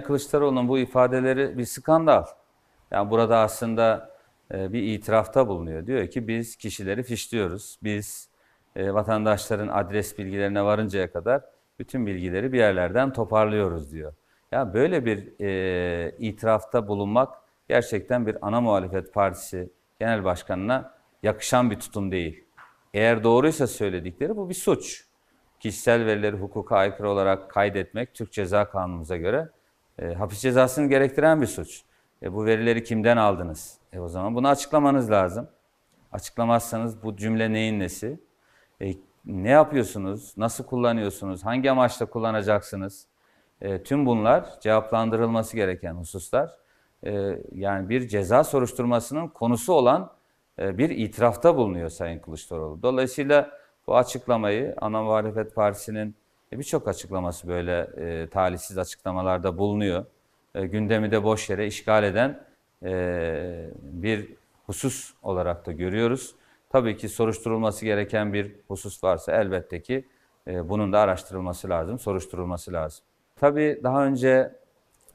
Kılıçdaroğlu'nun bu ifadeleri bir skandal. Yani burada aslında e, bir itirafta bulunuyor. Diyor ki biz kişileri fişliyoruz. Biz e, vatandaşların adres bilgilerine varıncaya kadar bütün bilgileri bir yerlerden toparlıyoruz diyor. Ya böyle bir e, itirafta bulunmak gerçekten bir ana muhalefet partisi genel başkanına yakışan bir tutum değil. Eğer doğruysa söyledikleri bu bir suç. Kişisel verileri hukuka aykırı olarak kaydetmek Türk Ceza Kanunumuza göre e, hapis cezasını gerektiren bir suç. E, bu verileri kimden aldınız? E, o zaman bunu açıklamanız lazım. Açıklamazsanız bu cümle neyin nesi? E, ne yapıyorsunuz? Nasıl kullanıyorsunuz? Hangi amaçla kullanacaksınız? E, tüm bunlar cevaplandırılması gereken hususlar. E, yani bir ceza soruşturmasının konusu olan e, bir itirafta bulunuyor Sayın Kılıçdaroğlu. Dolayısıyla bu açıklamayı Ana Muhalefet Partisi'nin e, Birçok açıklaması böyle e, talihsiz açıklamalarda bulunuyor. E, gündemi de boş yere işgal eden e, bir husus olarak da görüyoruz. Tabii ki soruşturulması gereken bir husus varsa elbette ki e, bunun da araştırılması lazım, soruşturulması lazım. Tabii daha önce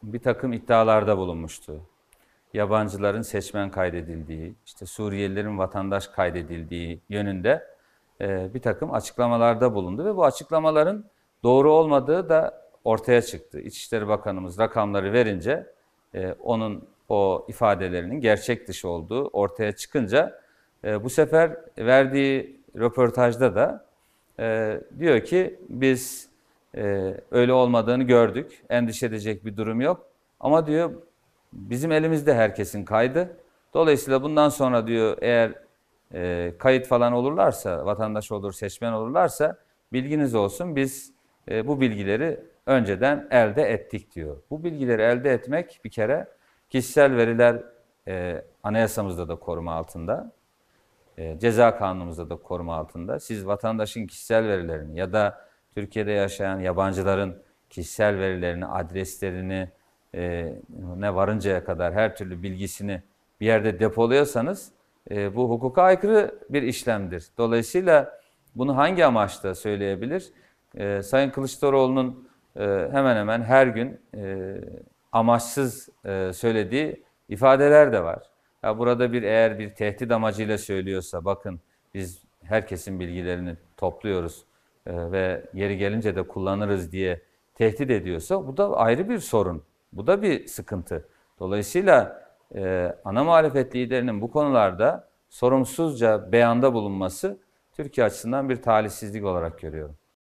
bir takım iddialarda bulunmuştu. Yabancıların seçmen kaydedildiği, işte Suriyelilerin vatandaş kaydedildiği yönünde e, bir takım açıklamalarda bulundu ve bu açıklamaların doğru olmadığı da ortaya çıktı. İçişleri Bakanımız rakamları verince e, onun o ifadelerinin gerçek dışı olduğu ortaya çıkınca e, bu sefer verdiği röportajda da e, diyor ki biz e, öyle olmadığını gördük, endişe edecek bir durum yok. Ama diyor bizim elimizde herkesin kaydı. Dolayısıyla bundan sonra diyor eğer e, kayıt falan olurlarsa, vatandaş olur, seçmen olurlarsa bilginiz olsun biz e, bu bilgileri önceden elde ettik diyor. Bu bilgileri elde etmek bir kere kişisel veriler e, anayasamızda da koruma altında, e, ceza kanunumuzda da koruma altında. Siz vatandaşın kişisel verilerini ya da Türkiye'de yaşayan yabancıların kişisel verilerini, adreslerini e, ne varıncaya kadar her türlü bilgisini bir yerde depoluyorsanız bu hukuka aykırı bir işlemdir. Dolayısıyla bunu hangi amaçla söyleyebilir? e, Sayın Kılıçdaroğlu'nun e, hemen hemen her gün e, amaçsız e, söylediği ifadeler de var. Ya burada bir eğer bir tehdit amacıyla söylüyorsa bakın biz herkesin bilgilerini topluyoruz e, ve yeri gelince de kullanırız diye tehdit ediyorsa bu da ayrı bir sorun. Bu da bir sıkıntı. Dolayısıyla e, ana muhalefet liderinin bu konularda sorumsuzca beyanda bulunması Türkiye açısından bir talihsizlik olarak görüyorum.